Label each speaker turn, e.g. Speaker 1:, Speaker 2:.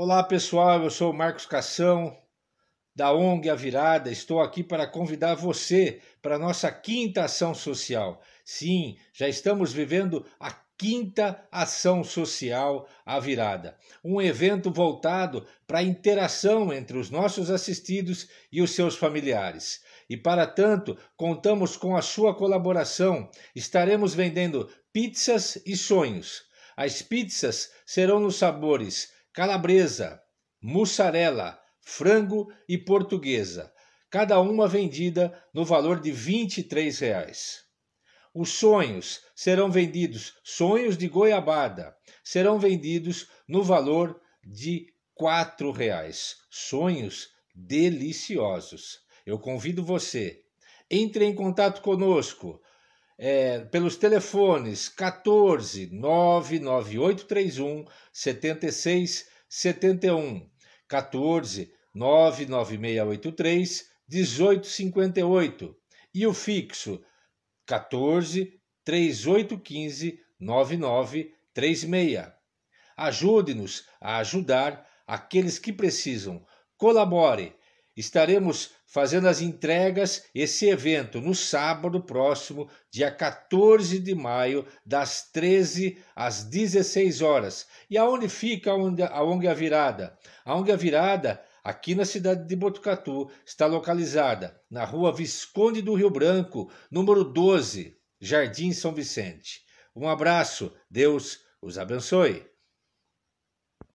Speaker 1: Olá pessoal, eu sou o Marcos Cação, da ONG A Virada. Estou aqui para convidar você para a nossa quinta ação social. Sim, já estamos vivendo a quinta ação social A Virada, um evento voltado para a interação entre os nossos assistidos e os seus familiares. E para tanto, contamos com a sua colaboração. Estaremos vendendo pizzas e sonhos. As pizzas serão nos sabores calabresa, mussarela, frango e portuguesa, cada uma vendida no valor de R$ 23. Reais. Os sonhos serão vendidos, sonhos de goiabada, serão vendidos no valor de R$ reais. Sonhos deliciosos. Eu convido você, entre em contato conosco é, pelos telefones 14 99831 7671, 14 99683 1858 e o fixo 14 3815 9936. Ajude-nos a ajudar aqueles que precisam. Colabore Estaremos fazendo as entregas esse evento no sábado próximo, dia 14 de maio, das 13 às 16 horas. E aonde fica a ONG A Virada? A ONG A Virada aqui na cidade de Botucatu, está localizada na rua Visconde do Rio Branco, número 12, Jardim São Vicente. Um abraço, Deus os abençoe.